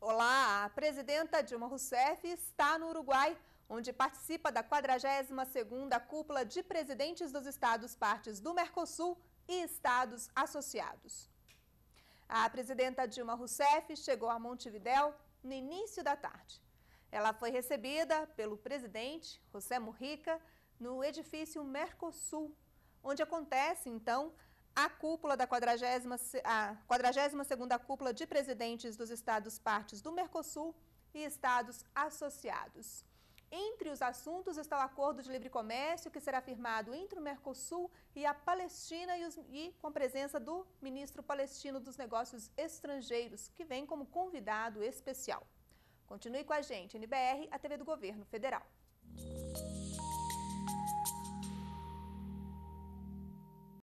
Olá, a presidenta Dilma Rousseff está no Uruguai, onde participa da 42ª Cúpula de Presidentes dos Estados Partes do Mercosul e Estados Associados. A presidenta Dilma Rousseff chegou a Montevidéu no início da tarde. Ela foi recebida pelo presidente, José Mujica, no edifício Mercosul, onde acontece, então, a cúpula da 42 Cúpula de Presidentes dos Estados Partes do Mercosul e Estados Associados. Entre os assuntos está o acordo de livre comércio que será firmado entre o Mercosul e a Palestina e, os, e, com presença do ministro palestino dos Negócios Estrangeiros, que vem como convidado especial. Continue com a gente, NBR, a TV do Governo Federal.